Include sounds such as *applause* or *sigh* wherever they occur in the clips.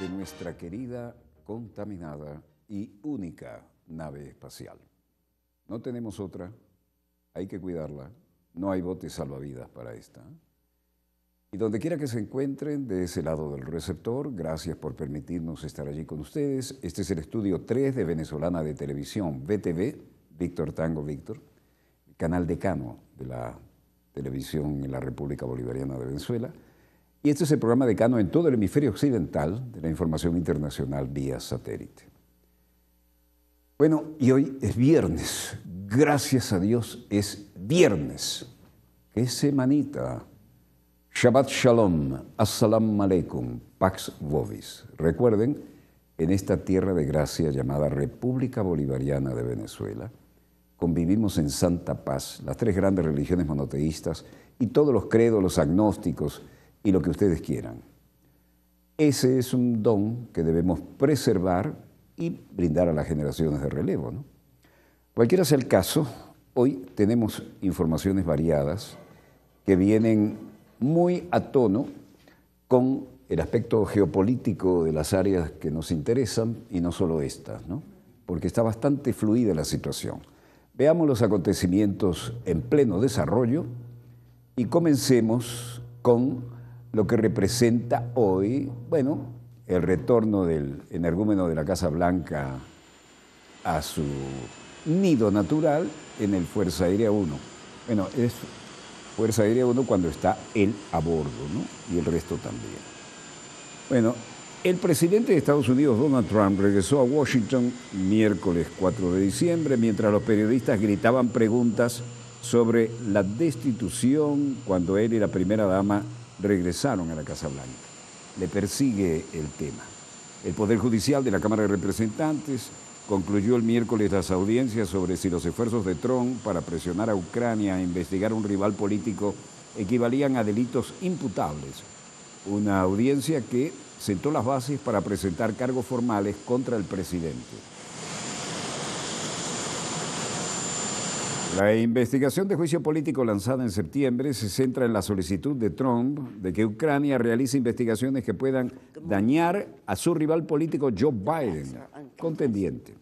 de nuestra querida, contaminada y única nave espacial. No tenemos otra, hay que cuidarla, no hay botes salvavidas para esta. Y donde quiera que se encuentren, de ese lado del receptor, gracias por permitirnos estar allí con ustedes. Este es el estudio 3 de Venezolana de Televisión, BTV, Víctor Tango Víctor, canal decano de la televisión en la República Bolivariana de Venezuela y este es el programa decano en todo el hemisferio occidental de la información internacional vía satélite. Bueno, y hoy es viernes. Gracias a Dios es viernes. ¡Qué semanita! Shabbat Shalom, Assalamu Alaikum, Pax Vobis. Recuerden, en esta tierra de gracia llamada República Bolivariana de Venezuela, convivimos en santa paz las tres grandes religiones monoteístas y todos los credos, los agnósticos, y lo que ustedes quieran. Ese es un don que debemos preservar y brindar a las generaciones de relevo. ¿no? Cualquiera sea el caso, hoy tenemos informaciones variadas que vienen muy a tono con el aspecto geopolítico de las áreas que nos interesan y no solo estas, porque está bastante fluida la situación. Veamos los acontecimientos en pleno desarrollo y comencemos con lo que representa hoy, bueno, el retorno del energúmeno de la Casa Blanca a su nido natural en el Fuerza Aérea 1. Bueno, es Fuerza Aérea 1 cuando está él a bordo, ¿no? Y el resto también. Bueno, el presidente de Estados Unidos, Donald Trump, regresó a Washington miércoles 4 de diciembre, mientras los periodistas gritaban preguntas sobre la destitución cuando él y la primera dama regresaron a la Casa Blanca. Le persigue el tema. El Poder Judicial de la Cámara de Representantes concluyó el miércoles las audiencias sobre si los esfuerzos de Trump para presionar a Ucrania a investigar a un rival político equivalían a delitos imputables. Una audiencia que sentó las bases para presentar cargos formales contra el presidente. La investigación de juicio político lanzada en septiembre se centra en la solicitud de Trump de que Ucrania realice investigaciones que puedan dañar a su rival político Joe Biden, contendiente.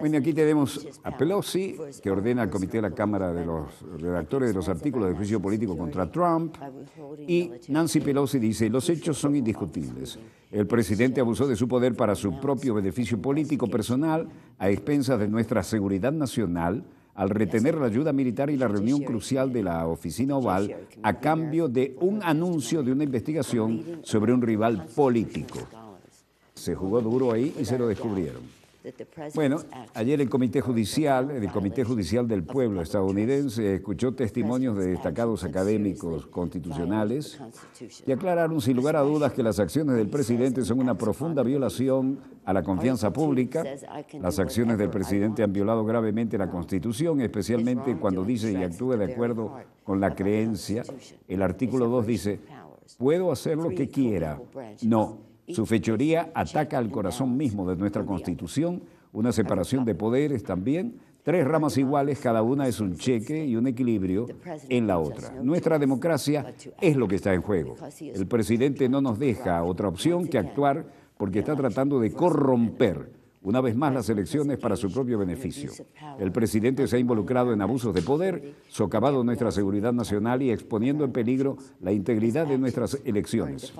Bueno, aquí tenemos a Pelosi, que ordena al Comité de la Cámara de los Redactores de los artículos de juicio político contra Trump, y Nancy Pelosi dice, los hechos son indiscutibles. El presidente abusó de su poder para su propio beneficio político personal a expensas de nuestra seguridad nacional al retener la ayuda militar y la reunión crucial de la oficina oval a cambio de un anuncio de una investigación sobre un rival político. Se jugó duro ahí y se lo descubrieron. Bueno, ayer el Comité Judicial, el Comité Judicial del Pueblo estadounidense escuchó testimonios de destacados académicos constitucionales y aclararon sin lugar a dudas que las acciones del presidente son una profunda violación a la confianza pública. Las acciones del presidente han violado gravemente la Constitución, especialmente cuando dice y actúa de acuerdo con la creencia. El artículo 2 dice, puedo hacer lo que quiera. No, su fechoría ataca al corazón mismo de nuestra Constitución, una separación de poderes también, tres ramas iguales, cada una es un cheque y un equilibrio en la otra. Nuestra democracia es lo que está en juego. El presidente no nos deja otra opción que actuar porque está tratando de corromper una vez más las elecciones para su propio beneficio. El presidente se ha involucrado en abusos de poder, socavado nuestra seguridad nacional y exponiendo en peligro la integridad de nuestras elecciones.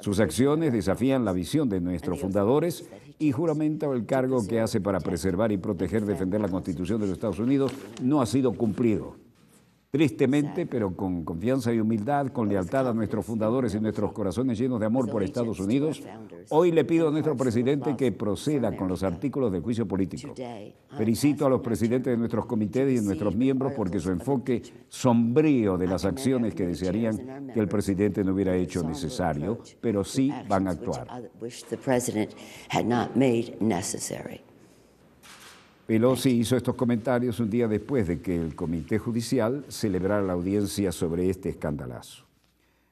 Sus acciones desafían la visión de nuestros fundadores y juramento el cargo que hace para preservar y proteger, defender la Constitución de los Estados Unidos no ha sido cumplido tristemente, pero con confianza y humildad, con lealtad a nuestros fundadores y nuestros corazones llenos de amor por Estados Unidos, hoy le pido a nuestro presidente que proceda con los artículos de juicio político. Felicito a los presidentes de nuestros comités y de nuestros miembros porque su enfoque sombrío de las acciones que desearían que el presidente no hubiera hecho necesario, pero sí van a actuar. Pelosi hizo estos comentarios un día después de que el Comité Judicial celebrara la audiencia sobre este escandalazo.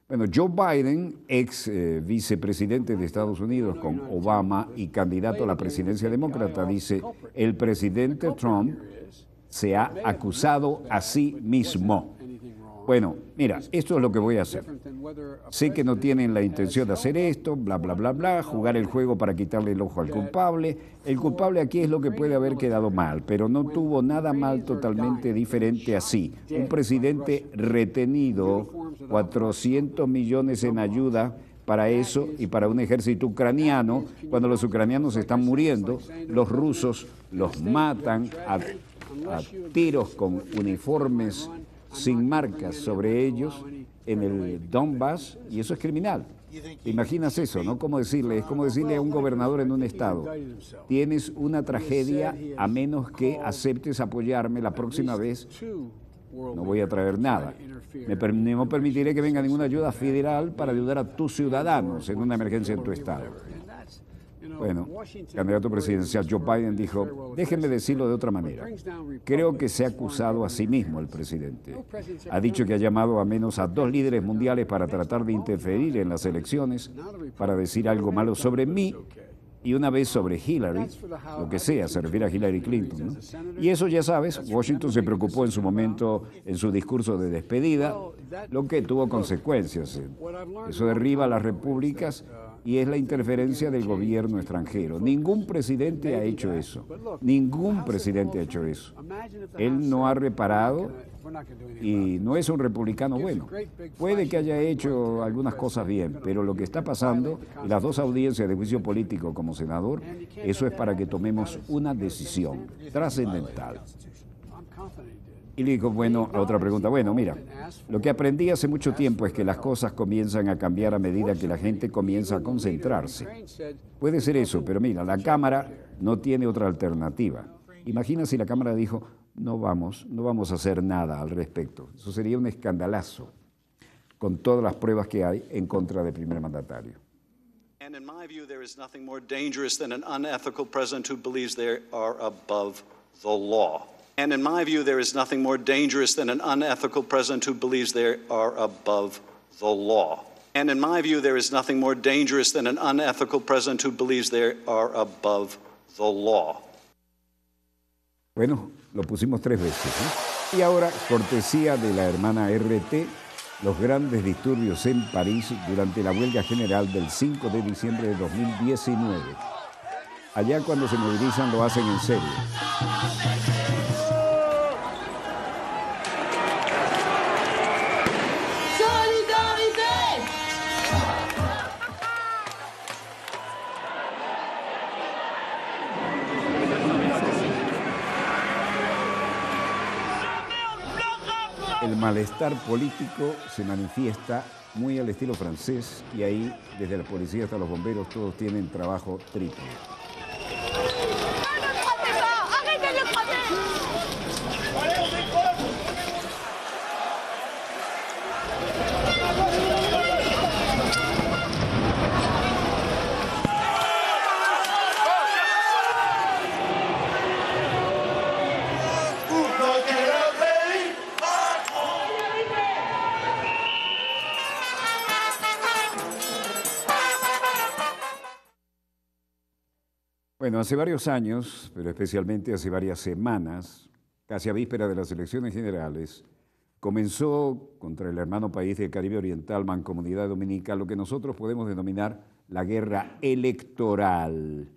Bueno, Joe Biden, ex eh, vicepresidente de Estados Unidos con Obama y candidato a la presidencia demócrata, dice, el presidente Trump se ha acusado a sí mismo bueno, mira, esto es lo que voy a hacer. Sé que no tienen la intención de hacer esto, bla, bla, bla, bla, jugar el juego para quitarle el ojo al culpable. El culpable aquí es lo que puede haber quedado mal, pero no tuvo nada mal totalmente diferente así. Un presidente retenido, 400 millones en ayuda para eso y para un ejército ucraniano, cuando los ucranianos están muriendo, los rusos los matan a, a tiros con uniformes sin marcas sobre ellos en el Donbass y eso es criminal. imaginas eso, ¿no? ¿Cómo decirle? Es como decirle a un gobernador en un estado, tienes una tragedia a menos que aceptes apoyarme la próxima vez. No voy a traer nada. Me no permitiré que venga ninguna ayuda federal para ayudar a tus ciudadanos en una emergencia en tu estado. Bueno, el candidato presidencial Joe Biden dijo, déjenme decirlo de otra manera. Creo que se ha acusado a sí mismo el presidente. Ha dicho que ha llamado a menos a dos líderes mundiales para tratar de interferir en las elecciones, para decir algo malo sobre mí y una vez sobre Hillary, lo que sea, se refiere a Hillary Clinton. Y eso ya sabes, Washington se preocupó en su momento, en su discurso de despedida, lo que tuvo consecuencias. Eso derriba a las repúblicas y es la interferencia del gobierno extranjero. Ningún presidente ha hecho eso. Ningún presidente ha hecho eso. Él no ha reparado y no es un republicano bueno. Puede que haya hecho algunas cosas bien, pero lo que está pasando, las dos audiencias de juicio político como senador, eso es para que tomemos una decisión trascendental. Y le dijo, bueno, otra pregunta, bueno, mira, lo que aprendí hace mucho tiempo es que las cosas comienzan a cambiar a medida que la gente comienza a concentrarse. Puede ser eso, pero mira, la Cámara no tiene otra alternativa. Imagina si la Cámara dijo, no vamos, no vamos a hacer nada al respecto. Eso sería un escandalazo con todas las pruebas que hay en contra del primer mandatario. And in my view, there is nothing more dangerous than an unethical president who believes they are above the law. And in my view, there is nothing more dangerous than an unethical president who believes they are above the law. Bueno, lo pusimos tres veces. Y ahora, cortesía de la hermana RT, los grandes disturbios en París durante la huelga general del 5 de diciembre de 2019. Allá cuando se movilizan lo hacen en serio. malestar político se manifiesta muy al estilo francés y ahí desde la policía hasta los bomberos todos tienen trabajo triple. hace varios años, pero especialmente hace varias semanas, casi a víspera de las elecciones generales, comenzó contra el hermano país del Caribe Oriental, Mancomunidad Dominica, lo que nosotros podemos denominar la guerra electoral.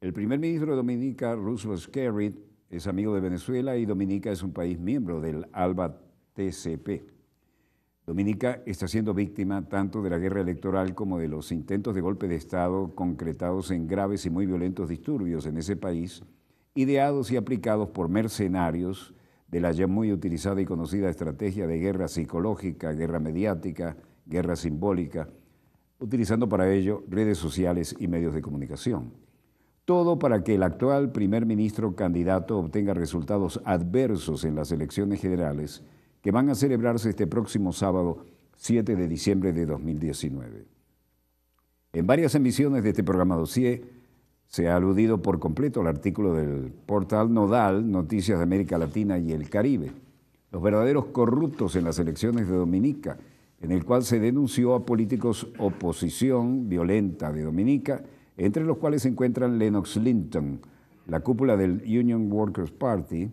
El primer ministro de Dominica, Roosevelt Skerritt, es amigo de Venezuela y Dominica es un país miembro del ALBA-TCP. Dominica está siendo víctima tanto de la guerra electoral como de los intentos de golpe de Estado concretados en graves y muy violentos disturbios en ese país, ideados y aplicados por mercenarios de la ya muy utilizada y conocida estrategia de guerra psicológica, guerra mediática, guerra simbólica, utilizando para ello redes sociales y medios de comunicación. Todo para que el actual primer ministro candidato obtenga resultados adversos en las elecciones generales que van a celebrarse este próximo sábado 7 de diciembre de 2019. En varias emisiones de este programa dossier se ha aludido por completo al artículo del portal Nodal Noticias de América Latina y el Caribe, los verdaderos corruptos en las elecciones de Dominica, en el cual se denunció a políticos oposición violenta de Dominica, entre los cuales se encuentran Lennox Linton, la cúpula del Union Workers Party,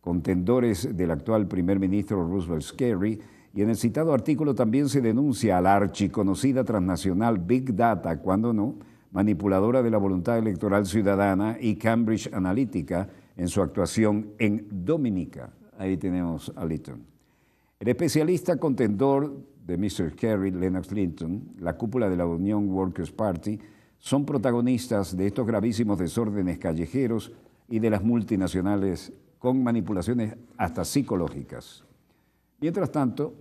contendores del actual primer ministro Roosevelt Skerry, y en el citado artículo también se denuncia a la archiconocida transnacional Big Data, cuando no, manipuladora de la voluntad electoral ciudadana y Cambridge Analytica en su actuación en Dominica. Ahí tenemos a Litton. El especialista contendor de Mr. Kerry, Lennox Linton, la cúpula de la Unión Workers' Party, son protagonistas de estos gravísimos desórdenes callejeros y de las multinacionales con manipulaciones hasta psicológicas. Mientras tanto,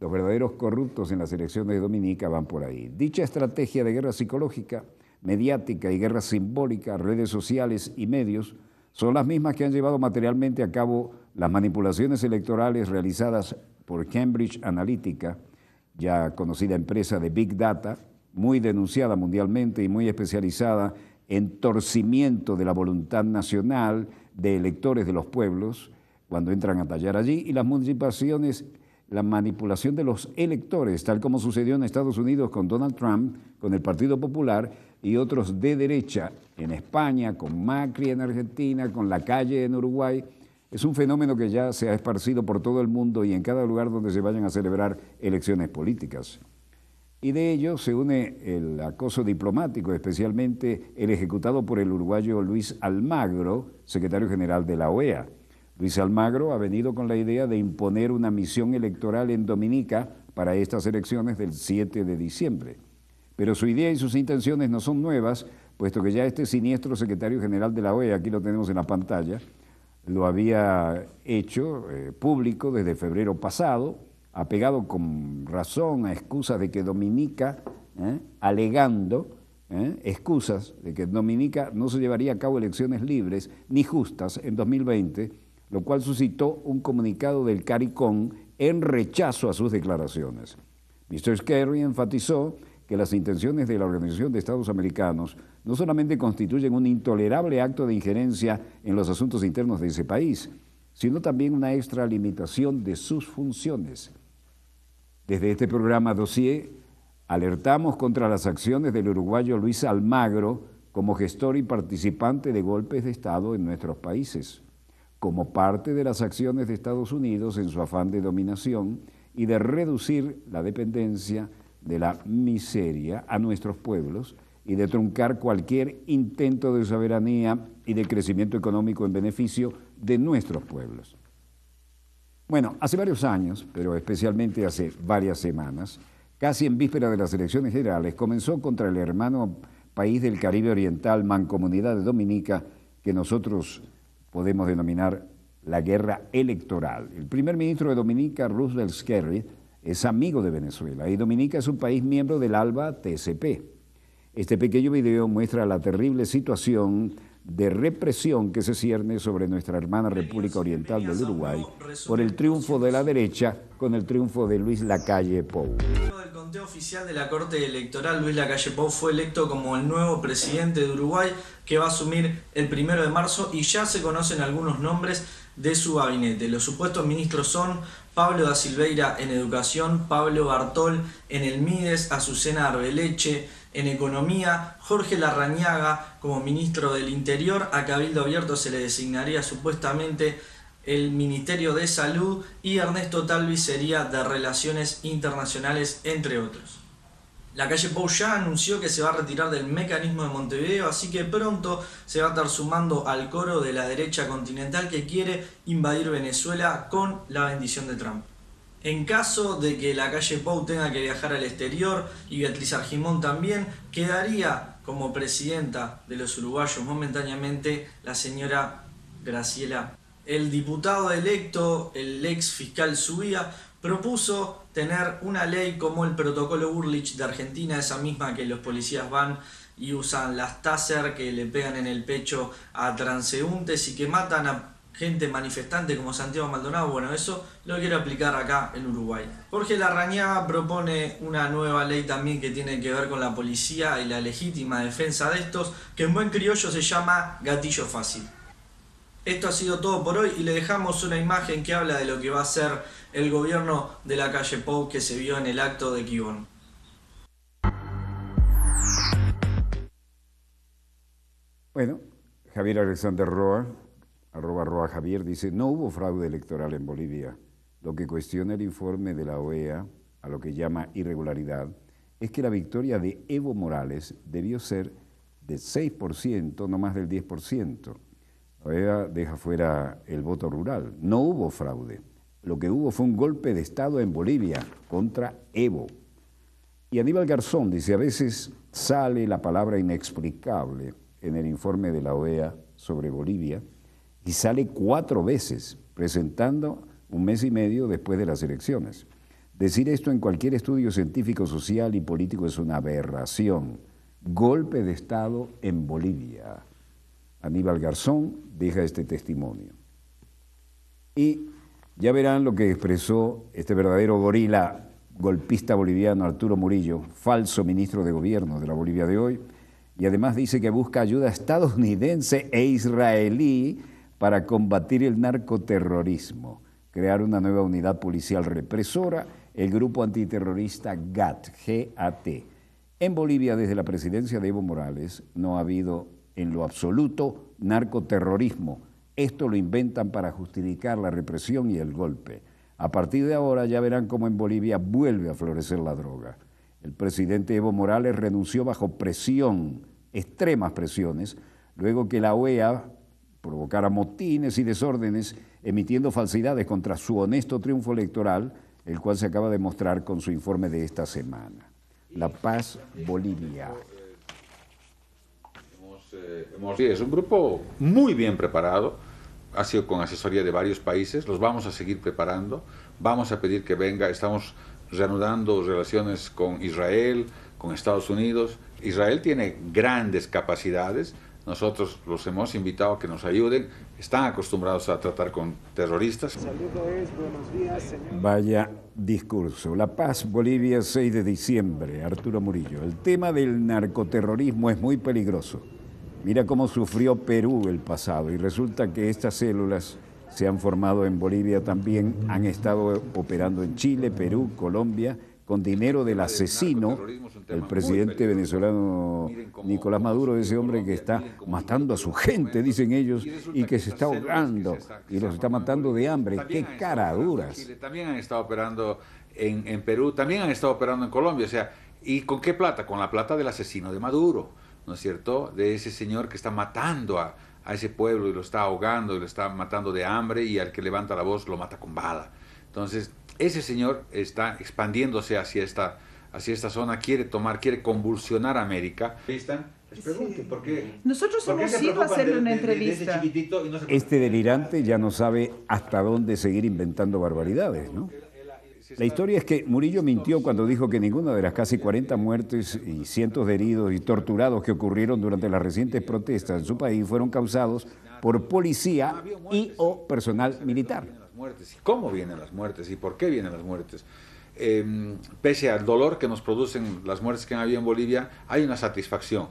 los verdaderos corruptos en las elecciones de Dominica van por ahí. Dicha estrategia de guerra psicológica, mediática y guerra simbólica, redes sociales y medios, son las mismas que han llevado materialmente a cabo las manipulaciones electorales realizadas por Cambridge Analytica, ya conocida empresa de Big Data, muy denunciada mundialmente y muy especializada en torcimiento de la voluntad nacional de electores de los pueblos cuando entran a tallar allí y las municipaciones, la manipulación de los electores, tal como sucedió en Estados Unidos con Donald Trump, con el Partido Popular y otros de derecha en España, con Macri en Argentina, con la calle en Uruguay. Es un fenómeno que ya se ha esparcido por todo el mundo y en cada lugar donde se vayan a celebrar elecciones políticas. Y de ello se une el acoso diplomático, especialmente el ejecutado por el uruguayo Luis Almagro, secretario general de la OEA. Luis Almagro ha venido con la idea de imponer una misión electoral en Dominica para estas elecciones del 7 de diciembre. Pero su idea y sus intenciones no son nuevas, puesto que ya este siniestro secretario general de la OEA, aquí lo tenemos en la pantalla, lo había hecho eh, público desde febrero pasado, apegado con razón a excusas de que Dominica, ¿eh? alegando ¿eh? excusas de que Dominica no se llevaría a cabo elecciones libres ni justas en 2020, lo cual suscitó un comunicado del CARICOM en rechazo a sus declaraciones. Mr. Kerry enfatizó que las intenciones de la Organización de Estados Americanos no solamente constituyen un intolerable acto de injerencia en los asuntos internos de ese país, sino también una extralimitación de sus funciones. Desde este programa dossier alertamos contra las acciones del uruguayo Luis Almagro como gestor y participante de golpes de Estado en nuestros países, como parte de las acciones de Estados Unidos en su afán de dominación y de reducir la dependencia de la miseria a nuestros pueblos y de truncar cualquier intento de soberanía y de crecimiento económico en beneficio de nuestros pueblos. Bueno, hace varios años, pero especialmente hace varias semanas, casi en víspera de las elecciones generales, comenzó contra el hermano país del Caribe Oriental, Mancomunidad de Dominica, que nosotros podemos denominar la guerra electoral. El primer ministro de Dominica, Roosevelt Skerry, es amigo de Venezuela y Dominica es un país miembro del ALBA TCP. Este pequeño video muestra la terrible situación de represión que se cierne sobre nuestra hermana República Oriental del Uruguay por el triunfo de la derecha con el triunfo de Luis Lacalle Pou. El conteo oficial de la Corte Electoral, Luis Lacalle Pou fue electo como el nuevo presidente de Uruguay que va a asumir el primero de marzo y ya se conocen algunos nombres de su gabinete. Los supuestos ministros son Pablo da Silveira en Educación, Pablo Bartol en el Mides, Azucena Arbeleche, en Economía, Jorge Larrañaga como ministro del Interior, a Cabildo Abierto se le designaría supuestamente el Ministerio de Salud y Ernesto Talvi sería de Relaciones Internacionales, entre otros. La calle Pou ya anunció que se va a retirar del mecanismo de Montevideo, así que pronto se va a estar sumando al coro de la derecha continental que quiere invadir Venezuela con la bendición de Trump. En caso de que la calle Pou tenga que viajar al exterior y Beatriz Argimón también, quedaría como presidenta de los uruguayos momentáneamente la señora Graciela. El diputado electo, el ex fiscal Subía, propuso tener una ley como el protocolo Burlich de Argentina, esa misma que los policías van y usan las taser que le pegan en el pecho a transeúntes y que matan a gente manifestante como Santiago Maldonado, bueno, eso lo quiero aplicar acá en Uruguay. Jorge Larrañaga propone una nueva ley también que tiene que ver con la policía y la legítima defensa de estos, que en buen criollo se llama gatillo fácil. Esto ha sido todo por hoy y le dejamos una imagen que habla de lo que va a ser el gobierno de la calle Pou que se vio en el acto de Kibón. Bueno, Javier Alexander Roa, arroba, arroba Javier, dice, no hubo fraude electoral en Bolivia. Lo que cuestiona el informe de la OEA, a lo que llama irregularidad, es que la victoria de Evo Morales debió ser del 6%, no más del 10%. La OEA deja fuera el voto rural. No hubo fraude. Lo que hubo fue un golpe de Estado en Bolivia contra Evo. Y Aníbal Garzón dice, a veces sale la palabra inexplicable en el informe de la OEA sobre Bolivia, y sale cuatro veces presentando un mes y medio después de las elecciones. Decir esto en cualquier estudio científico, social y político es una aberración. Golpe de Estado en Bolivia. Aníbal Garzón deja este testimonio. Y ya verán lo que expresó este verdadero gorila golpista boliviano Arturo Murillo, falso ministro de gobierno de la Bolivia de hoy, y además dice que busca ayuda estadounidense e israelí para combatir el narcoterrorismo, crear una nueva unidad policial represora, el grupo antiterrorista GAT, En Bolivia, desde la presidencia de Evo Morales, no ha habido en lo absoluto narcoterrorismo. Esto lo inventan para justificar la represión y el golpe. A partir de ahora ya verán cómo en Bolivia vuelve a florecer la droga. El presidente Evo Morales renunció bajo presión, extremas presiones, luego que la OEA provocara motines y desórdenes, emitiendo falsidades contra su honesto triunfo electoral, el cual se acaba de mostrar con su informe de esta semana. La Paz Bolivia. Eh, es un grupo muy bien preparado, ha sido con asesoría de varios países, los vamos a seguir preparando, vamos a pedir que venga, estamos reanudando relaciones con Israel, con Estados Unidos. Israel tiene grandes capacidades, nosotros los hemos invitado a que nos ayuden. Están acostumbrados a tratar con terroristas. Vaya discurso. La Paz, Bolivia, 6 de diciembre. Arturo Murillo. El tema del narcoterrorismo es muy peligroso. Mira cómo sufrió Perú el pasado y resulta que estas células se han formado en Bolivia también, han estado operando en Chile, Perú, Colombia con dinero del asesino, el presidente venezolano Nicolás Maduro, ese hombre que está matando a su gente, dicen ellos, y que se está ahogando y los está matando de hambre. ¡Qué caraduras! También han estado operando en, Perú, también han estado operando en Colombia. O sea, ¿y con qué plata? Con la plata del asesino de Maduro, ¿no es cierto? De ese señor que está matando a, a ese pueblo y lo está ahogando y lo está matando de hambre y al que levanta la voz lo mata con bala. Entonces, ese señor está expandiéndose hacia esta, hacia esta zona, quiere tomar, quiere convulsionar América. Nosotros somos hemos hacerle una entrevista. este, delirante ya no sabe hasta dónde seguir inventando barbaridades, ¿no? La historia es que Murillo mintió cuando dijo que ninguna de las casi 40 muertes y cientos de heridos y torturados que ocurrieron durante las recientes protestas en su país fueron causados por policía y o personal militar muertes y cómo vienen las muertes y por qué vienen las muertes. Em, pese al dolor que nos producen las muertes que han habido en Bolivia, hay una satisfacción.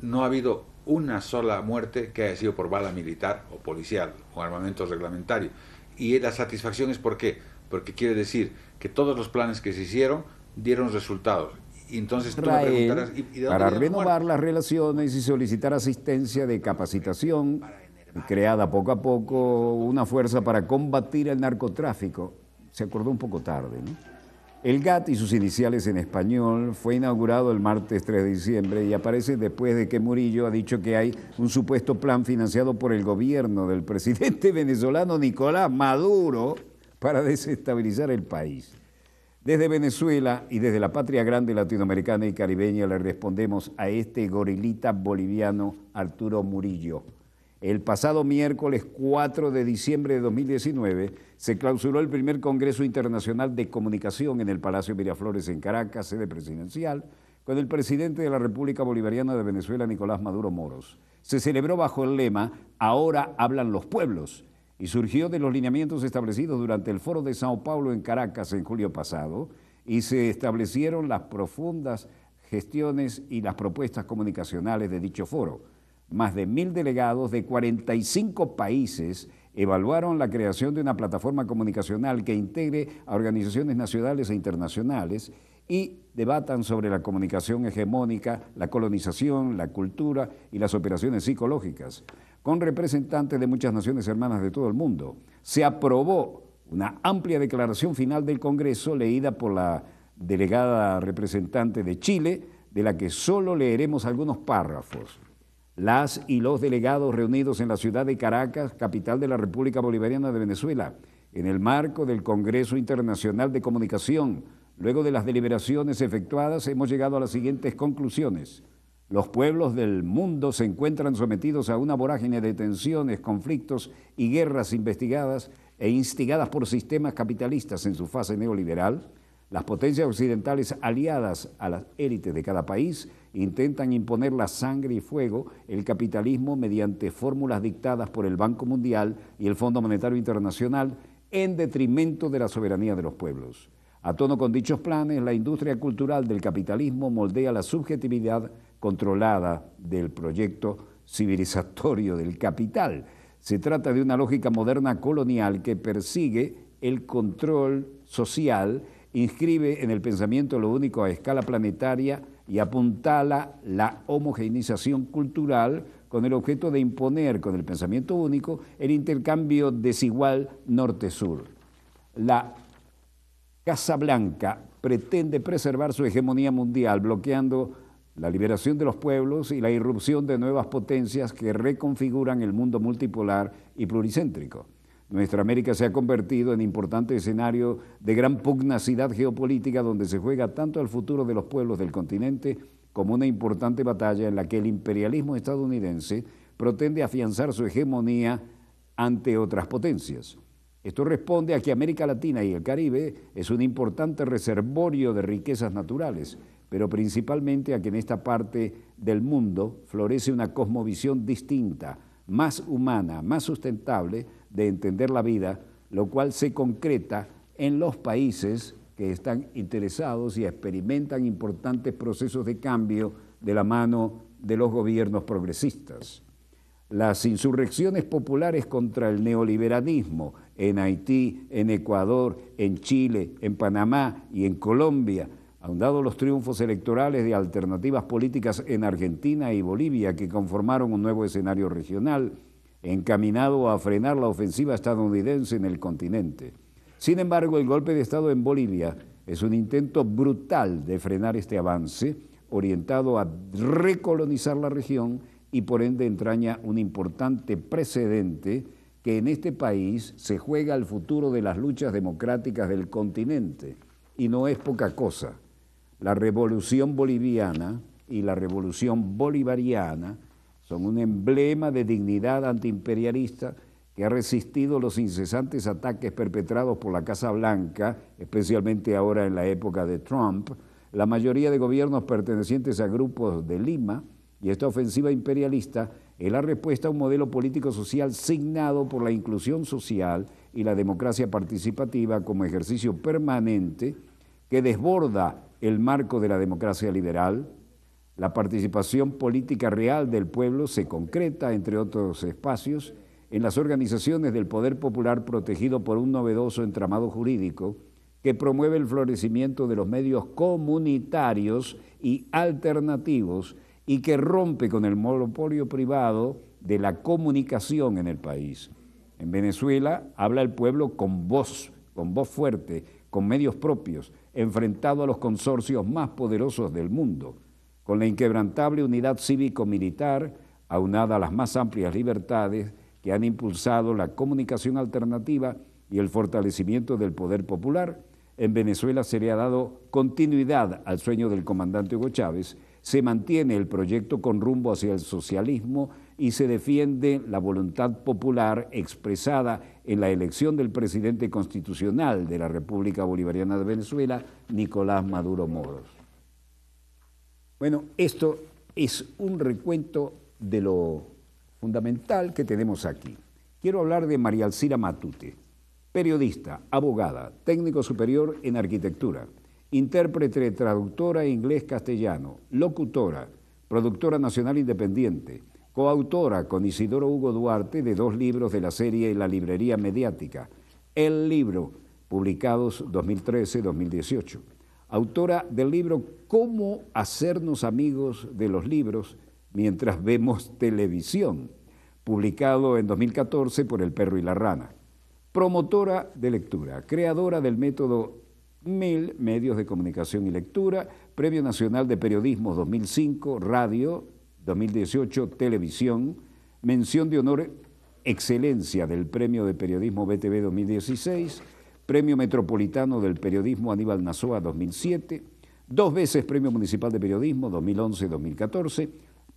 No ha habido una sola muerte que haya sido por bala militar o policial o armamento reglamentario. Y la satisfacción es por qué. Porque quiere decir que todos los planes que se hicieron dieron resultados. Y entonces tú preguntarás, para renovar las relaciones y solicitar asistencia de capacitación creada poco a poco una fuerza para combatir el narcotráfico. Se acordó un poco tarde, ¿no? El GATT y sus iniciales en español fue inaugurado el martes 3 de diciembre y aparece después de que Murillo ha dicho que hay un supuesto plan financiado por el gobierno del presidente *laughs* venezolano Nicolás Maduro para desestabilizar el país. Desde Venezuela y desde la patria grande latinoamericana y caribeña le respondemos a este gorilita boliviano Arturo Murillo. El pasado miércoles 4 de diciembre de 2019 se clausuró el primer Congreso Internacional de Comunicación en el Palacio Miraflores en Caracas, sede presidencial, con el presidente de la República Bolivariana de Venezuela, Nicolás Maduro Moros. Se celebró bajo el lema Ahora hablan los pueblos y surgió de los lineamientos establecidos durante el Foro de Sao Paulo en Caracas en julio pasado y se establecieron las profundas gestiones y las propuestas comunicacionales de dicho foro más de mil delegados de 45 países evaluaron la creación de una plataforma comunicacional que integre a organizaciones nacionales e internacionales y debatan sobre la comunicación hegemónica, la colonización, la cultura y las operaciones psicológicas, con representantes de muchas naciones hermanas de todo el mundo. Se aprobó una amplia declaración final del Congreso leída por la delegada representante de Chile, de la que solo leeremos algunos párrafos las y los delegados reunidos en la ciudad de Caracas, capital de la República Bolivariana de Venezuela, en el marco del Congreso Internacional de Comunicación. Luego de las deliberaciones efectuadas hemos llegado a las siguientes conclusiones. Los pueblos del mundo se encuentran sometidos a una vorágine de tensiones, conflictos y guerras investigadas e instigadas por sistemas capitalistas en su fase neoliberal las potencias occidentales aliadas a las élites de cada país intentan imponer la sangre y fuego, el capitalismo mediante fórmulas dictadas por el Banco Mundial y el Fondo Monetario Internacional en detrimento de la soberanía de los pueblos. A tono con dichos planes, la industria cultural del capitalismo moldea la subjetividad controlada del proyecto civilizatorio del capital. Se trata de una lógica moderna colonial que persigue el control social inscribe en el pensamiento lo único a escala planetaria y apuntala la homogeneización cultural con el objeto de imponer con el pensamiento único el intercambio desigual norte-sur. La Casa Blanca pretende preservar su hegemonía mundial bloqueando la liberación de los pueblos y la irrupción de nuevas potencias que reconfiguran el mundo multipolar y pluricéntrico. Nuestra América se ha convertido en importante escenario de gran pugnacidad geopolítica donde se juega tanto el futuro de los pueblos del continente como una importante batalla en la que el imperialismo estadounidense pretende afianzar su hegemonía ante otras potencias. Esto responde a que América Latina y el Caribe es un importante reservorio de riquezas naturales, pero principalmente a que en esta parte del mundo florece una cosmovisión distinta, más humana, más sustentable de entender la vida, lo cual se concreta en los países que están interesados y experimentan importantes procesos de cambio de la mano de los gobiernos progresistas. Las insurrecciones populares contra el neoliberalismo en Haití, en Ecuador, en Chile, en Panamá y en Colombia dado los triunfos electorales de alternativas políticas en Argentina y Bolivia, que conformaron un nuevo escenario regional encaminado a frenar la ofensiva estadounidense en el continente. Sin embargo, el golpe de Estado en Bolivia es un intento brutal de frenar este avance, orientado a recolonizar la región y por ende entraña un importante precedente que en este país se juega el futuro de las luchas democráticas del continente, y no es poca cosa. La revolución boliviana y la revolución bolivariana son un emblema de dignidad antiimperialista que ha resistido los incesantes ataques perpetrados por la Casa Blanca, especialmente ahora en la época de Trump, la mayoría de gobiernos pertenecientes a grupos de Lima, y esta ofensiva imperialista es la respuesta a un modelo político-social signado por la inclusión social y la democracia participativa como ejercicio permanente que desborda el marco de la democracia liberal, la participación política real del pueblo se concreta, entre otros espacios, en las organizaciones del poder popular protegido por un novedoso entramado jurídico que promueve el florecimiento de los medios comunitarios y alternativos y que rompe con el monopolio privado de la comunicación en el país. En Venezuela habla el pueblo con voz, con voz fuerte, con medios propios, enfrentado a los consorcios más poderosos del mundo, con la inquebrantable unidad cívico-militar, aunada a las más amplias libertades que han impulsado la comunicación alternativa y el fortalecimiento del poder popular, en Venezuela se le ha dado continuidad al sueño del comandante Hugo Chávez, se mantiene el proyecto con rumbo hacia el socialismo y se defiende la voluntad popular expresada en la elección del presidente constitucional de la República Bolivariana de Venezuela, Nicolás Maduro Moros. Bueno, esto es un recuento de lo fundamental que tenemos aquí. Quiero hablar de María Alcira Matute, periodista, abogada, técnico superior en arquitectura, intérprete, traductora inglés-castellano, locutora, productora nacional independiente, coautora con Isidoro Hugo Duarte de dos libros de la serie La Librería Mediática, El Libro, publicados 2013-2018. Autora del libro Cómo hacernos amigos de los libros mientras vemos televisión, publicado en 2014 por El Perro y la Rana. Promotora de lectura, creadora del método Mil Medios de Comunicación y Lectura, Premio Nacional de Periodismo 2005, Radio 2018, Televisión, mención de honor Excelencia del Premio de Periodismo BTV 2016, Premio Metropolitano del Periodismo Aníbal Nazoa 2007, dos veces Premio Municipal de Periodismo 2011-2014,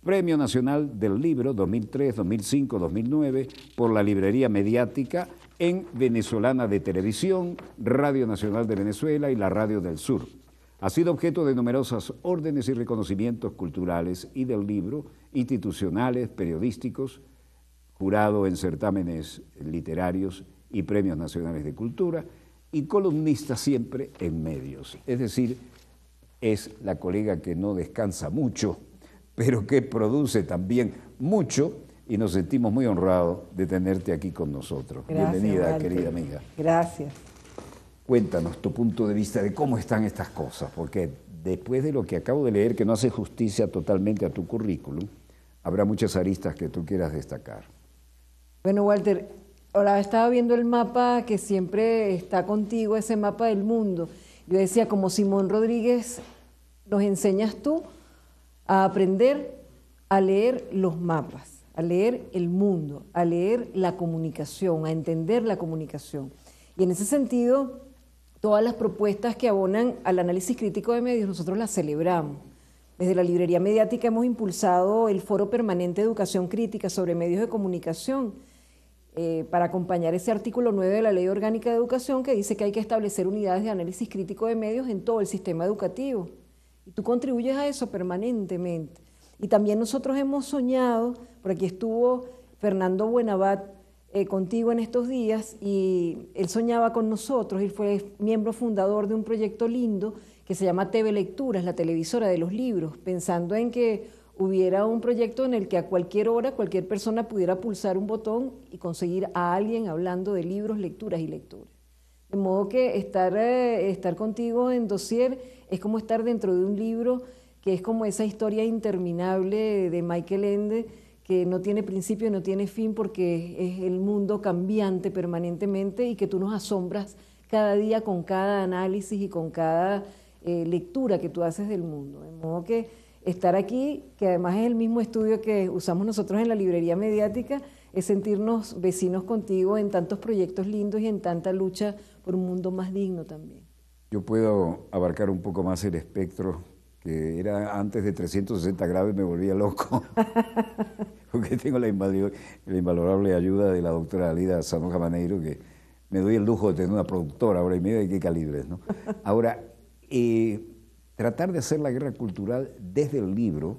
Premio Nacional del Libro 2003, 2005, 2009 por la Librería Mediática en Venezolana de Televisión, Radio Nacional de Venezuela y la Radio del Sur ha sido objeto de numerosas órdenes y reconocimientos culturales y del libro, institucionales, periodísticos, jurado en certámenes literarios y premios nacionales de cultura, y columnista siempre en medios. Es decir, es la colega que no descansa mucho, pero que produce también mucho y nos sentimos muy honrados de tenerte aquí con nosotros. Bienvenida, querida amiga. Gracias. Cuéntanos tu punto de vista de cómo están estas cosas, porque después de lo que acabo de leer, que no hace justicia totalmente a tu currículum, habrá muchas aristas que tú quieras destacar. Bueno, Walter, ahora estaba viendo el mapa que siempre está contigo, ese mapa del mundo. Yo decía, como Simón Rodríguez, nos enseñas tú a aprender a leer los mapas, a leer el mundo, a leer la comunicación, a entender la comunicación. Y en ese sentido, Todas las propuestas que abonan al análisis crítico de medios nosotros las celebramos. Desde la Librería Mediática hemos impulsado el Foro Permanente de Educación Crítica sobre Medios de Comunicación eh, para acompañar ese artículo 9 de la Ley Orgánica de Educación que dice que hay que establecer unidades de análisis crítico de medios en todo el sistema educativo. Y tú contribuyes a eso permanentemente. Y también nosotros hemos soñado, por aquí estuvo Fernando Buenabat, eh, contigo en estos días y él soñaba con nosotros, él fue miembro fundador de un proyecto lindo que se llama TV Lecturas, la televisora de los libros, pensando en que hubiera un proyecto en el que a cualquier hora cualquier persona pudiera pulsar un botón y conseguir a alguien hablando de libros, lecturas y lecturas. De modo que estar, eh, estar contigo en dossier es como estar dentro de un libro que es como esa historia interminable de Michael Ende que no tiene principio, no tiene fin, porque es el mundo cambiante permanentemente y que tú nos asombras cada día con cada análisis y con cada eh, lectura que tú haces del mundo. De modo que estar aquí, que además es el mismo estudio que usamos nosotros en la librería mediática, es sentirnos vecinos contigo en tantos proyectos lindos y en tanta lucha por un mundo más digno también. Yo puedo abarcar un poco más el espectro que era antes de 360 grados me volvía loco, *laughs* porque tengo la, la, invalorable ayuda de la doctora Alida Sanoja Maneiro, que me doy el lujo de tener una productora ahora y media de qué calibres. ¿no? Ahora, eh, tratar de hacer la guerra cultural desde el libro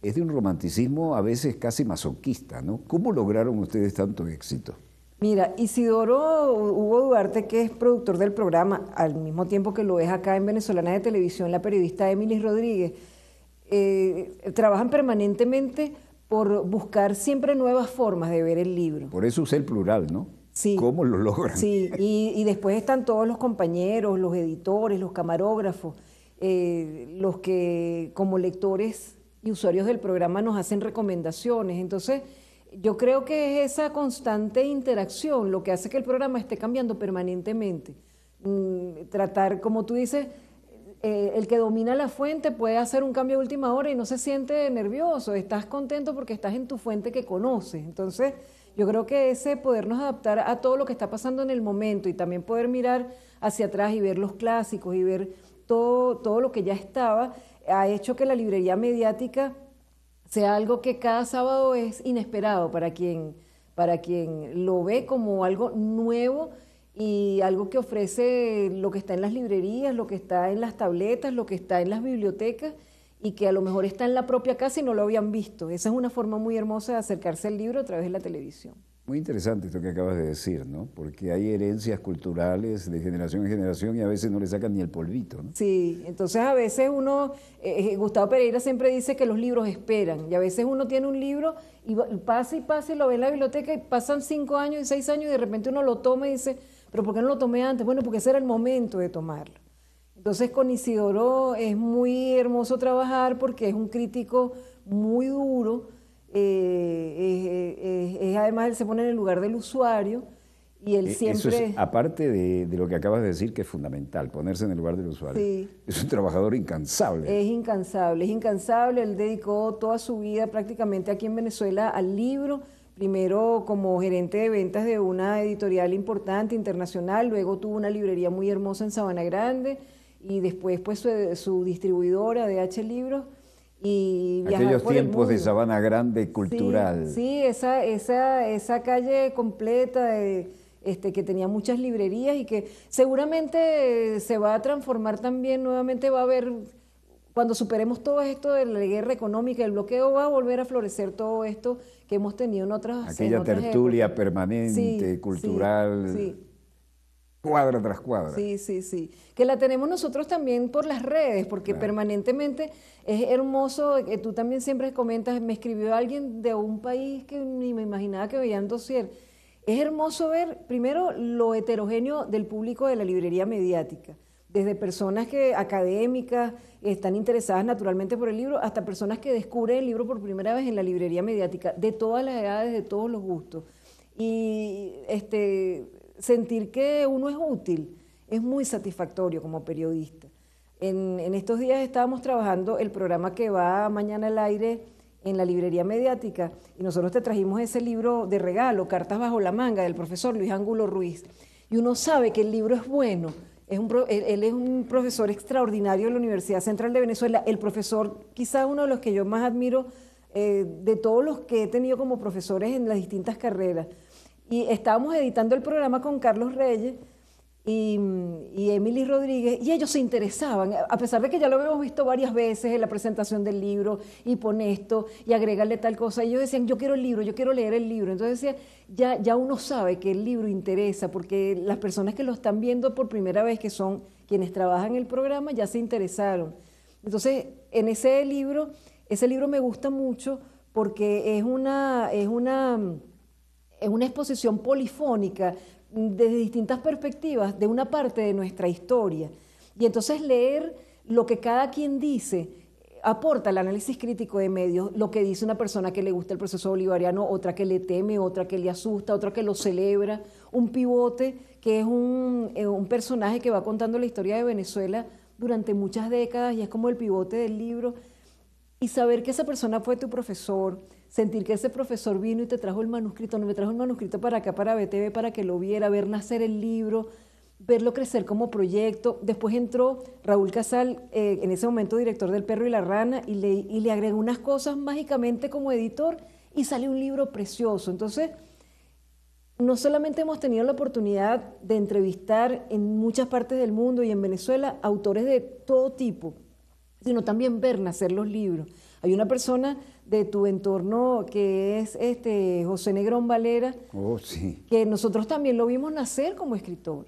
es de un romanticismo a veces casi masoquista. ¿no? ¿Cómo lograron ustedes tanto éxito? Mira, Isidoro Hugo Duarte, que es productor del programa, al mismo tiempo que lo es acá en Venezolana de Televisión, la periodista Emily Rodríguez, eh, trabajan permanentemente por buscar siempre nuevas formas de ver el libro. Por eso usé el plural, ¿no? Sí. ¿Cómo lo logran? Sí, *laughs* y, después están todos los compañeros, los editores, los camarógrafos, eh, los que como lectores y usuarios del programa nos hacen recomendaciones. Entonces, yo creo que es esa constante interacción lo que hace que el programa esté cambiando permanentemente. Mm, tratar, como tú dices, eh, el que domina la fuente puede hacer un cambio de última hora y no se siente nervioso, estás contento porque estás en tu fuente que conoces. Entonces, yo creo que ese podernos adaptar a todo lo que está pasando en el momento y también poder mirar hacia atrás y ver los clásicos y ver todo, todo lo que ya estaba, ha hecho que la librería mediática sea algo que cada sábado es inesperado para quien, para quien lo ve como algo nuevo y algo que ofrece lo que está en las librerías, lo que está en las tabletas, lo que está en las bibliotecas y que a lo mejor está en la propia casa y no lo habían visto. Esa es una forma muy hermosa de acercarse al libro a través de la televisión. Muy interesante esto que acabas de decir, ¿no? Porque hay herencias culturales de generación en generación y a veces no le sacan ni el polvito, ¿no? Sí, entonces a veces uno, eh, eh, Gustavo Pereira siempre dice que los libros esperan, y a veces uno tiene un libro y pasa y pasa y lo ve en la biblioteca y pasan cinco años y seis años y de repente uno lo toma y dice, pero ¿por qué no lo tomé antes? Bueno, porque ese era el momento de tomarlo. Entonces con Isidoro es muy hermoso trabajar porque es un crítico muy duro, eh, eh, eh, es, además él se pone en el lugar del usuario y él siempre... es, aparte de, lo que acabas de decir, que es fundamental, ponerse en el lugar del usuario. Sí. Es un trabajador incansable. Es incansable, es incansable. Él dedicó toda su vida prácticamente aquí en Venezuela al libro, primero como gerente de ventas de una editorial importante internacional, luego tuvo una librería muy hermosa en Sabana Grande y después pues su, su distribuidora de H Libros y Aquellos tiempos de Sabana Grande cultural. Sí, esa, esa, esa calle completa este, que tenía muchas librerías y que seguramente se va a transformar también nuevamente, va a haber, cuando superemos todo esto de la guerra económica, el bloqueo, va a volver a florecer todo esto que hemos tenido en otras... Aquella tertulia permanente, cultural. Sí, cuadra tras cuadra. Sí, sí, sí. Que la tenemos nosotros también por las redes, porque permanentemente es hermoso. Tú también siempre comentas, me escribió alguien de un país que ni me imaginaba que veían dossier. Es hermoso ver, primero, lo heterogéneo del público de la librería mediática. Desde personas que académicas están interesadas naturalmente por el libro, hasta personas que descubren el libro por primera vez en la librería mediática, de todas las edades, de todos los gustos. Y este, sentir que uno es útil es muy satisfactorio como periodista. En, estos días estábamos trabajando el programa que va mañana al aire en la librería mediática y nosotros te trajimos ese libro de regalo, Cartas bajo la manga, del profesor Luis Ángulo Ruiz. Y uno sabe que el libro es bueno. él, es un profesor extraordinario de la Universidad Central de Venezuela, el profesor quizá uno de los que yo más admiro eh, de todos los que he tenido como profesores en las distintas carreras y estábamos editando el programa con Carlos Reyes y, Emily Rodríguez, y ellos se interesaban, a pesar de que ya lo habíamos visto varias veces en la presentación del libro, y pon esto, y agregarle tal cosa, ellos decían, yo quiero el libro, yo quiero leer el libro. Entonces decía, ya, ya uno sabe que el libro interesa, porque las personas que lo están viendo por primera vez, que son quienes trabajan el programa, ya se interesaron. Entonces, en ese libro, ese libro me gusta mucho porque es una... Es una es una exposición polifónica desde distintas perspectivas de una parte de nuestra historia. Y entonces leer lo que cada quien dice aporta al análisis crítico de medios, lo que dice una persona que le gusta el proceso bolivariano, otra que le teme, otra que le asusta, otra que lo celebra, un pivote que es un, eh, un personaje que va contando la historia de Venezuela durante muchas décadas y es como el pivote del libro, y saber que esa persona fue tu profesor, sentir que ese profesor vino y te trajo el manuscrito, no me trajo el manuscrito para acá, para BTV, para que lo viera, ver nacer el libro, verlo crecer como proyecto. Después entró Raúl Casal, eh, en ese momento director del Perro y la Rana, y le, y le agregó unas cosas mágicamente como editor y sale un libro precioso. Entonces, no solamente hemos tenido la oportunidad de entrevistar en muchas partes del mundo y en Venezuela autores de todo tipo, sino también ver nacer los libros. Hay una persona de tu entorno, que es este José Negrón Valera, oh, que nosotros también lo vimos nacer como escritor.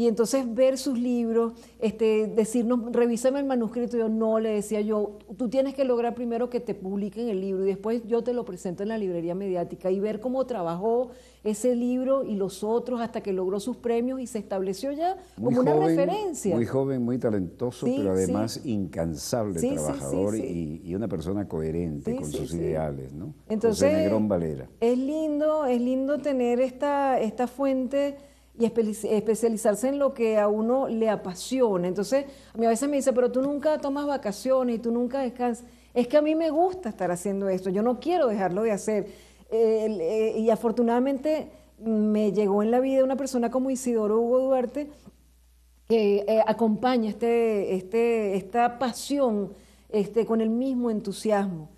Y entonces ver sus libros, este, decirnos, revísame el manuscrito. Yo no, le decía yo, tú tienes que lograr primero que te publiquen el libro y después yo te lo presento en la librería mediática y ver cómo trabajó ese libro y los otros hasta que logró sus premios y se estableció ya como una referencia. Muy joven, muy talentoso, pero además incansable trabajador y, una persona coherente con sus ideales. ¿no? Entonces, Valera. es lindo, es lindo tener esta, esta fuente y especializarse en lo que a uno le apasiona. Entonces, a mí a veces me dice, pero tú nunca tomas vacaciones y tú nunca descansas. Es que a mí me gusta estar haciendo esto, yo no quiero dejarlo de hacer. Eh, y afortunadamente me llegó en la vida una persona como Isidoro Hugo Duarte que eh, acompaña este, este, esta pasión este, con el mismo entusiasmo.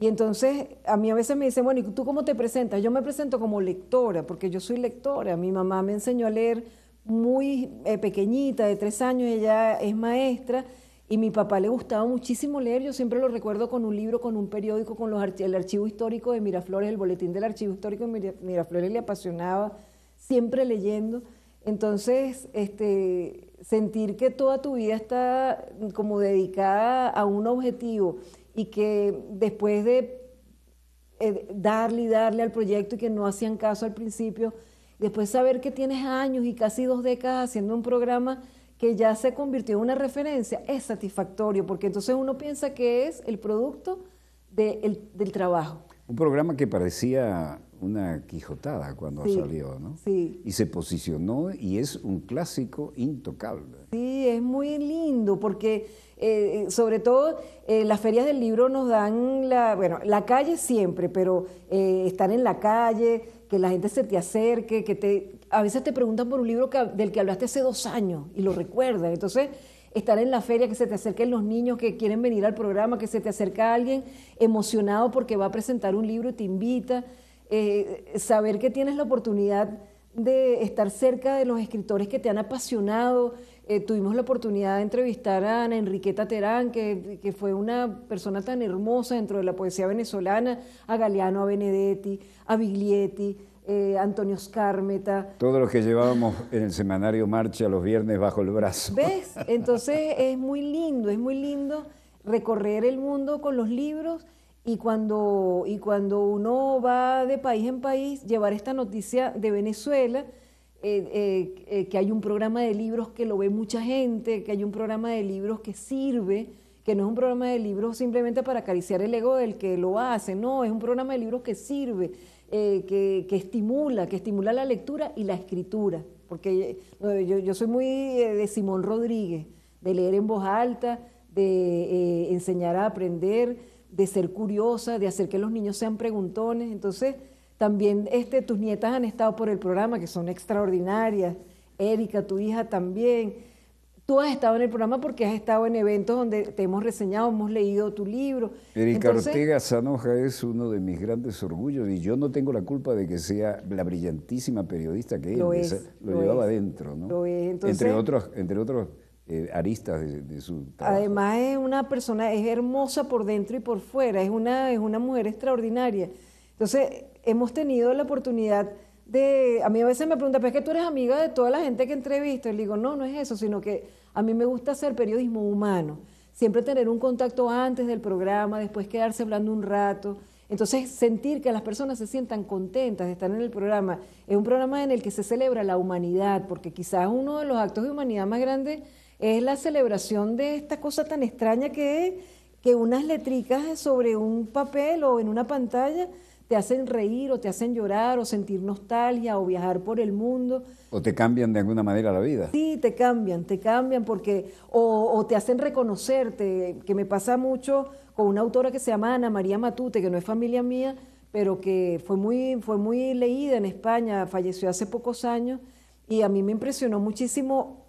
Y entonces a mí a veces me dicen, bueno, ¿y tú cómo te presentas? Yo me presento como lectora, porque yo soy lectora. Mi mamá me enseñó a leer muy eh, pequeñita, de tres años, ella es maestra, y mi papá le gustaba muchísimo leer. Yo siempre lo recuerdo con un libro, con un periódico, con los el archivo histórico de Miraflores, el boletín del archivo histórico de Miraflores le apasionaba, siempre leyendo. Entonces, este, sentir que toda tu vida está como dedicada a un objetivo y que después de eh, darle y darle al proyecto y que no hacían caso al principio, después saber que tienes años y casi dos décadas haciendo un programa que ya se convirtió en una referencia, es satisfactorio, porque entonces uno piensa que es el producto del trabajo. Un programa que parecía una quijotada cuando salió, ¿no? Sí. Y se posicionó y es un clásico intocable. Sí, es muy lindo porque eh, sobre todo eh, las ferias del libro nos dan la, bueno, la calle siempre, pero eh, estar en la calle, que la gente se te acerque, que te, a veces te preguntan por un libro del que hablaste hace dos años y lo recuerdan, entonces estar en la feria, que se te acerquen los niños que quieren venir al programa, que se te acerca alguien emocionado porque va a presentar un libro y te invita. Eh, saber que tienes la oportunidad de estar cerca de los escritores que te han apasionado. Eh, tuvimos la oportunidad de entrevistar a Ana Enriqueta Terán, que, fue una persona tan hermosa dentro de la poesía venezolana, a Galeano, a Benedetti, a Biglietti, eh, Antonio Scármeta. Todos los que llevábamos en el semanario Marcha los viernes bajo el brazo. ¿Ves? Entonces es muy lindo, es muy lindo recorrer el mundo con los libros y cuando, y cuando uno va de país en país, llevar esta noticia de Venezuela, eh, eh, eh, que hay un programa de libros que lo ve mucha gente, que hay un programa de libros que sirve, que no es un programa de libros simplemente para acariciar el ego del que lo hace, no, es un programa de libros que sirve, que, estimula, que estimula la lectura y la escritura, porque yo, yo soy muy de Simón Rodríguez, de leer en voz alta, de enseñar a aprender de ser curiosa, de hacer que los niños sean preguntones. Entonces, también este, tus nietas han estado por el programa, que son extraordinarias. Erika, tu hija también. Tú has estado en el programa porque has estado en eventos donde te hemos reseñado, hemos leído tu libro. Erika Ortega Zanoja es uno de mis grandes orgullos y yo no tengo la culpa de que sea la brillantísima periodista que lo lo, llevaba dentro adentro, ¿no? entre otros, entre otros eh, aristas de, su Además es una persona, es hermosa por dentro y por fuera, es una, es una mujer extraordinaria. Entonces, hemos tenido la oportunidad de, a mí a veces me preguntan, pero es que tú eres amiga de toda la gente que entrevisto. Y le digo, no, no es eso, sino que a mí me gusta hacer periodismo humano. Siempre tener un contacto antes del programa, después quedarse hablando un rato. Entonces, sentir que las personas se sientan contentas de estar en el programa. Es un programa en el que se celebra la humanidad, porque quizás uno de los actos de humanidad más grandes es la celebración de esta cosa tan extraña que es que unas letricas sobre un papel o en una pantalla te hacen reír o te hacen llorar o sentir nostalgia o viajar por el mundo. O te cambian de alguna manera la vida. Sí, te cambian, te cambian porque o, te hacen reconocerte, que me pasa mucho con una autora que se llama Ana María Matute, que no es familia mía, pero que fue muy, fue muy leída en España, falleció hace pocos años y a mí me impresionó muchísimo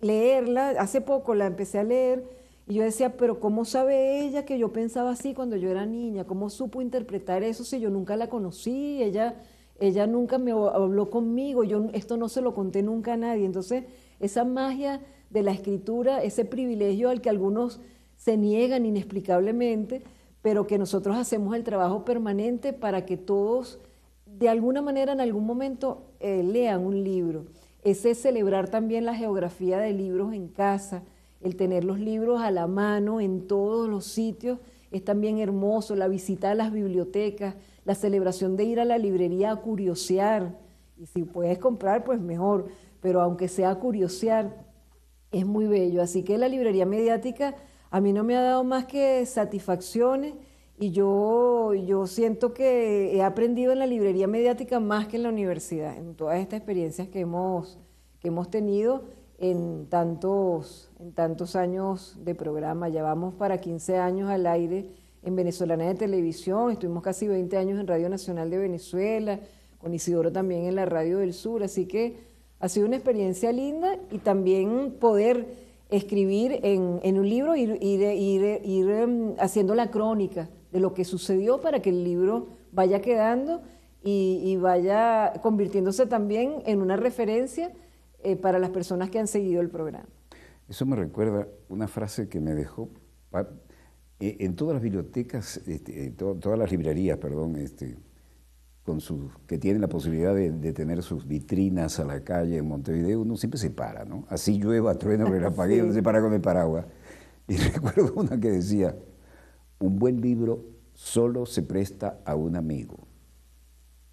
leerla, hace poco la empecé a leer y yo decía, pero ¿cómo sabe ella que yo pensaba así cuando yo era niña? ¿Cómo supo interpretar eso si yo nunca la conocí? Ella, ella nunca me habló conmigo, yo esto no se lo conté nunca a nadie. Entonces, esa magia de la escritura, ese privilegio al que algunos se niegan inexplicablemente, pero que nosotros hacemos el trabajo permanente para que todos, de alguna manera, en algún momento, eh, lean un libro ese celebrar también la geografía de libros en casa, el tener los libros a la mano en todos los sitios es también hermoso, la visita a las bibliotecas, la celebración de ir a la librería a curiosear, y si puedes comprar, pues mejor, pero aunque sea curiosear, es muy bello. Así que la librería mediática a mí no me ha dado más que satisfacciones y yo, yo siento que he aprendido en la librería mediática más que en la universidad, en todas estas experiencias que hemos, que hemos tenido en tantos, en tantos años de programa. Llevamos para 15 años al aire en Venezolana de Televisión, estuvimos casi 20 años en Radio Nacional de Venezuela, con Isidoro también en la Radio del Sur, así que ha sido una experiencia linda y también poder escribir en, en un libro, y ir, ir em, haciendo la crónica de lo que sucedió para que el libro vaya quedando y, vaya convirtiéndose también en una referencia eh, para las personas que han seguido el programa. Eso me recuerda una frase que me dejó eh, en todas las bibliotecas, este, eh, todas las librerías, perdón, este, con que tienen la posibilidad de, tener sus vitrinas a la calle en Montevideo, uno siempre se para, ¿no? Así llueva, truena, relampaguea, *laughs* uno se para con el paraguas. Y *laughs* recuerdo una que decía, un buen libro solo se presta a un amigo.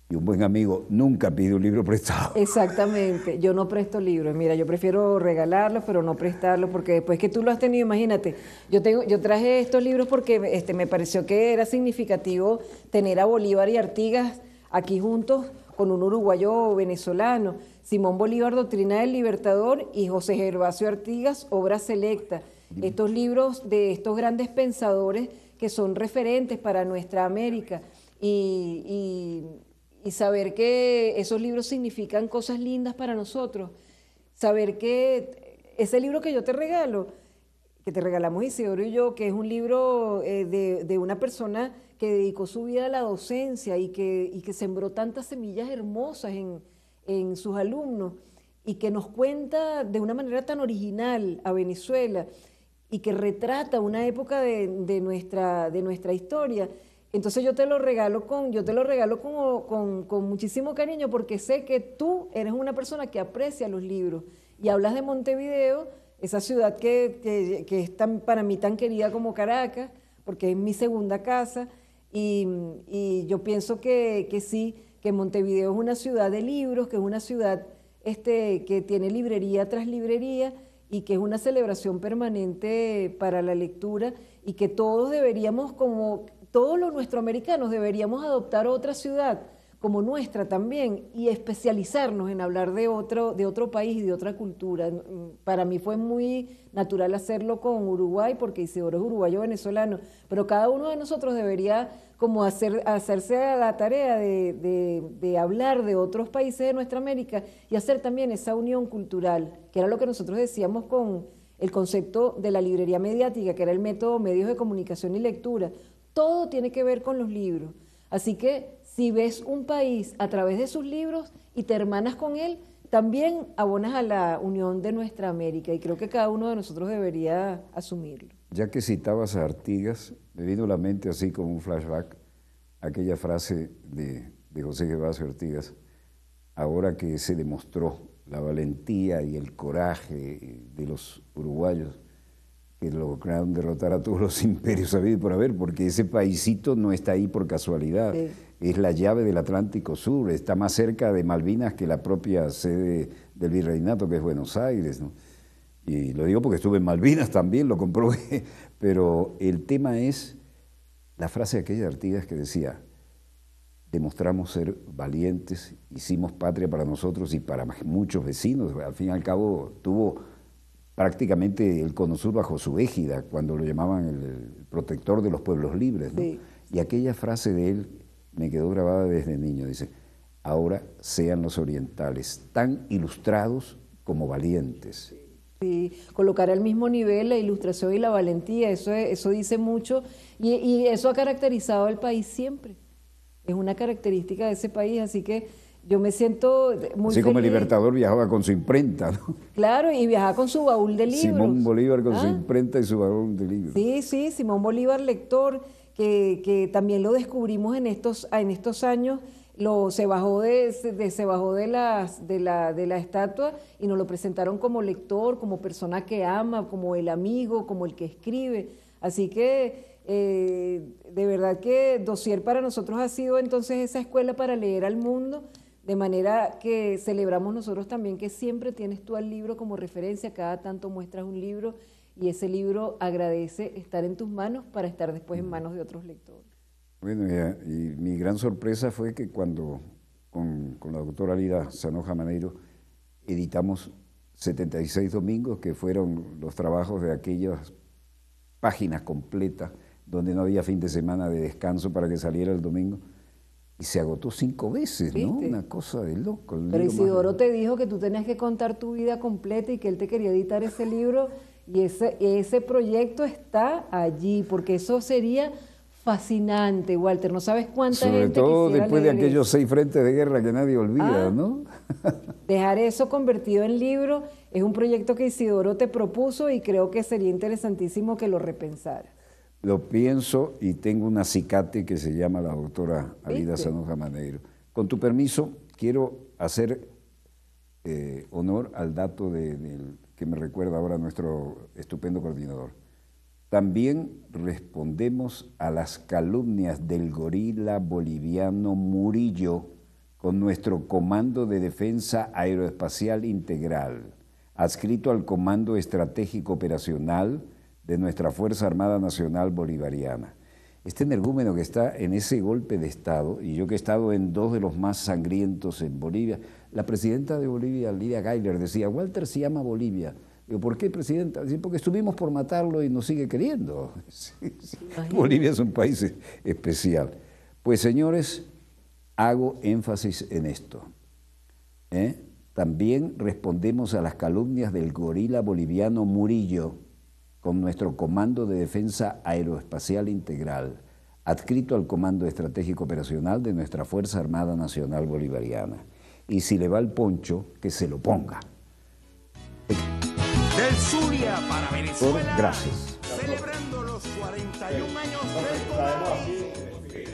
Y un buen amigo nunca pide un libro *laughs* prestado. Exactamente, yo no presto libros. Mira, yo prefiero regalarlos, pero no prestarlos, porque después que tú lo has tenido, imagínate, yo, tengo, yo traje estos libros porque este, me pareció que era significativo tener a Bolívar y Artigas aquí juntos con un uruguayo venezolano, Simón Bolívar, Doctrina del Libertador, y José Gervasio Artigas, Obra Selecta. Estos libros de estos grandes pensadores que son referentes para nuestra América y, saber que esos libros significan cosas lindas para nosotros, saber que ese libro que yo te regalo, que te regalamos Isidoro y yo, que es un libro eh, de, una persona que dedicó su vida a la docencia y que, que sembró tantas semillas hermosas en, en, sus alumnos y que nos cuenta de una manera tan original a Venezuela y que retrata una época de, nuestra, de nuestra historia. Entonces yo te lo regalo con, yo te lo regalo con, con, muchísimo cariño porque sé que tú eres una persona que aprecia los libros y hablas de Montevideo, esa ciudad que, que, es tan, para mí tan querida como Caracas, porque es mi segunda casa y, yo pienso que, sí, que Montevideo es una ciudad de libros, que es una ciudad este, que tiene librería tras librería y que es una celebración permanente para la lectura y que todos deberíamos, como todos los nuestroamericanos, deberíamos adoptar otra ciudad como nuestra también y especializarnos en hablar de otro, de otro país y de otra cultura. Para mí fue muy natural hacerlo con Uruguay porque Isidoro es uruguayo venezolano, pero cada uno de nosotros debería como hacerse la tarea de, de hablar de otros países de nuestra América y hacer también esa unión cultural, que era lo que nosotros decíamos con el concepto de la librería mediática, que era el método medios de comunicación y lectura. Todo tiene que ver con los libros. Así que si ves un país a través de sus libros y te hermanas con él, también abonas a la unión de nuestra América y creo que cada uno de nosotros debería asumirlo. Ya que citabas a Artigas, me vino a la mente así como un flashback aquella frase de, José Gervasio Artigas, ahora que se demostró la valentía y el coraje de los uruguayos que lograron derrotar a todos los *laughs* imperios habido por haber, porque ese paísito no está ahí por casualidad. Sí es la llave del Atlántico Sur, está más cerca de Malvinas que la propia sede del virreinato, que es Buenos Aires. Y lo digo porque estuve en Malvinas también, lo comprobé, *laughs* pero el tema es la frase de aquella Artigas que decía, demostramos ser valientes, hicimos patria para nosotros y para muchos vecinos, al fin y al cabo tuvo prácticamente el Cono Sur bajo su égida, cuando lo llamaban el protector de los pueblos libres. Y aquella frase de él me quedó grabada desde niño, dice, ahora sean los orientales tan ilustrados como valientes. Y colocar al mismo nivel la ilustración y la valentía, eso, eso dice mucho y, eso ha caracterizado al país siempre. Es una característica de ese país, así que yo me siento muy Así como el Libertador viajaba con su imprenta, ¿no? Claro, y viajaba con su baúl de libros. Simón Bolívar con su ah. imprenta y su baúl de libros. Sí, sí, Simón Bolívar lector que, también lo descubrimos en estos, en estos años, lo, se bajó, de, se bajó de, de, la, estatua y nos lo presentaron como lector, como persona que ama, como el amigo, como el que escribe. Así que eh, de verdad que Dossier para nosotros ha sido entonces esa escuela para leer al mundo, de manera que celebramos nosotros también que siempre tienes tú al libro como referencia, cada tanto muestras un libro y ese libro agradece estar en tus manos para estar después en mm. manos de otros lectores. Bueno, y, mi gran sorpresa fue que cuando con, con la doctora Lida Sanoja Maneiro editamos 76 domingos, que fueron los trabajos de aquellas páginas completas donde no había fin de semana de descanso para que saliera el domingo. Y se agotó cinco veces, ¿no? Una cosa de loco. Pero Isidoro te dijo que tú tenías que contar tu vida completa y que él te quería editar ese libro y ese, ese proyecto está allí, porque eso sería fascinante, Walter. No sabes cuánta Sobre todo después de aquellos seis frentes de guerra que nadie olvida, ah. ¿no? *laughs* dejar eso convertido en libro es un proyecto que Isidoro te propuso y creo que sería interesantísimo que lo repensara. Lo pienso y tengo una acicate que se llama la doctora Alida Sanoja Maneiro. Con tu permiso, quiero hacer eh, honor al dato de, del que me recuerda ahora nuestro estupendo coordinador. También respondemos a las calumnias del gorila boliviano Murillo con nuestro Comando de Defensa Aeroespacial Integral, adscrito al Comando Estratégico Operacional de nuestra Fuerza Armada Nacional Bolivariana este energúmeno que está en ese golpe de Estado, y yo que he estado en dos de los más sangrientos en Bolivia, la presidenta de Bolivia, Lidia Geiler, decía, Walter se llama Bolivia. Digo, ¿por qué, presidenta? Dice, porque estuvimos por matarlo y nos sigue queriendo. *laughs* Bolivia es un país e-, especial. Pues señores, hago énfasis en esto. ¿eh? También respondemos a las calumnias del gorila boliviano Murillo, con nuestro Comando de Defensa Aeroespacial Integral, adscrito al Comando Estratégico Operacional de nuestra Fuerza Armada Nacional Bolivariana. Y si le va el poncho, que se lo ponga. para Venezuela. gracias. Celebrando los 41 años del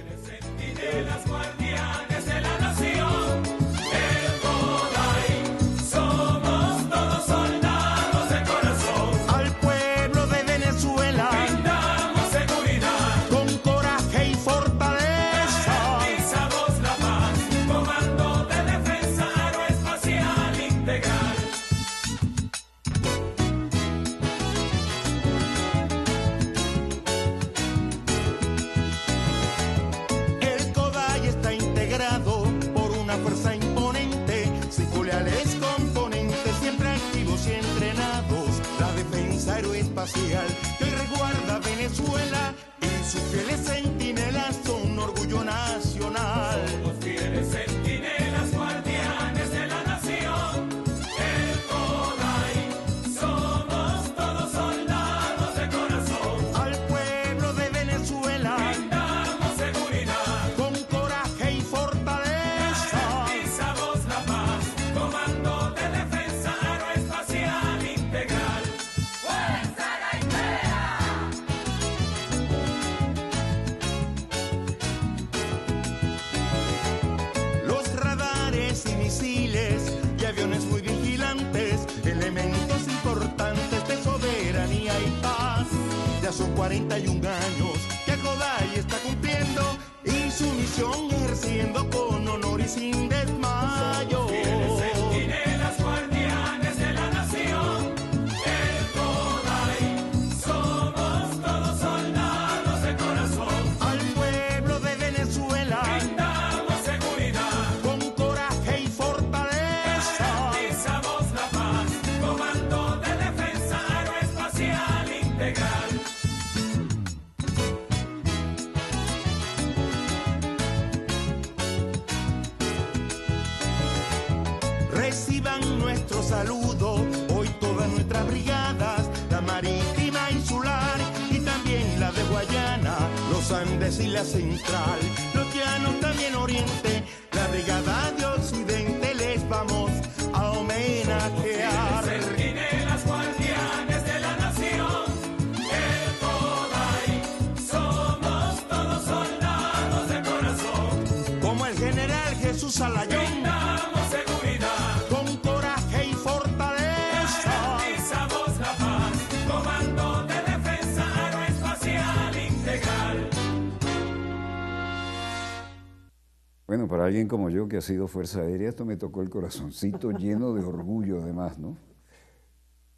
seguridad. Con coraje y fortaleza. la paz. Comando de defensa integral. Bueno, para alguien como yo que ha sido Fuerza Aérea, esto me tocó el corazoncito *laughs* lleno de orgullo además, ¿no?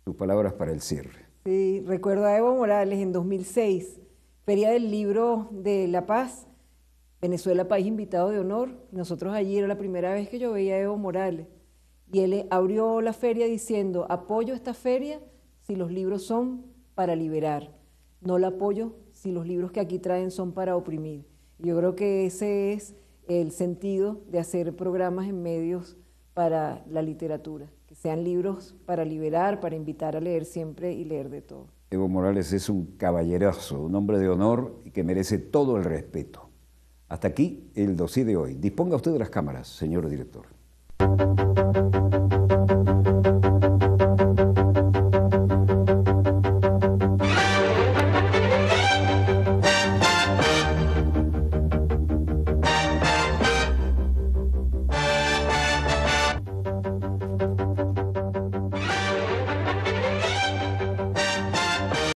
Tus palabras para el cierre. Sí, recuerdo a Evo Morales en 2006, Feria del Libro de La Paz Venezuela, país invitado de honor. Nosotros allí era la primera vez que yo veía a Evo Morales. Y él abrió la feria diciendo, apoyo esta feria si los libros son para liberar. No la apoyo si los libros que aquí traen son para oprimir. Yo creo que ese es el sentido de hacer programas en medios para la literatura, que sean libros para liberar, para invitar a leer siempre y leer de todo. Evo Morales es un caballerazo, un hombre de honor y que merece todo el respeto. Hasta aquí el dossier de hoy. Disponga usted de las cámaras, señor director.